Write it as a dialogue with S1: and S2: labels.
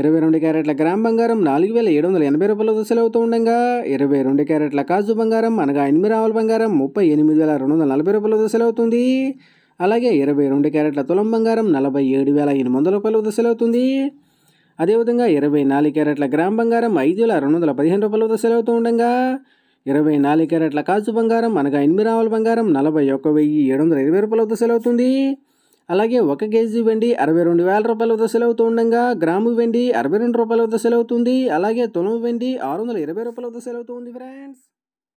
S1: ఇరవై రెండు క్యారెట్ల గ్రామ్ బంగారం నాలుగు వేల ఏడు వందల ఎనభై రూపాయలతో సెలవుతూ ఉండగా ఇరవై రెండు క్యారెట్ల కాజు బంగారం అనగా ఎనిమిది ఆవుల బంగారం ముప్పై ఎనిమిది వేల రెండు వందల నలభై రూపాయలతో సెలవుతుంది అలాగే ఇరవై రెండు క్యారెట్ల తులం బంగారం నలభై ఏడు వేల ఎనిమిది వందల రూపాయలతో సెలవుతుంది అదేవిధంగా ఇరవై నాలుగు క్యారెట్ల గ్రామ్ బంగారం ఐదు వేల రెండు వందల పదిహేను రూపాయలతో సెలవుతూ ఉండగా ఇరవై నాలుగు క్యారెట్ల కాజు బంగారం అనగా ఎనిమిది ఆవుల బంగారం నలభై ఒక్క వెయ్యి ఏడు వందల ఇరవై రూపాయలతో సెలవుతుంది అలాగే ఒక కేజీ వెండి అరవై రెండు వేల రూపాయల వద్ద సెలవుతూ ఉండగా గ్రాము వెండి అరవై రెండు రూపాయల వద్ద సెలవుతుంది అలాగే తులం వెండి ఆరు వందల ఇరవై
S2: రూపాయల వద్ద సెలవుతుంది ఫ్రెండ్స్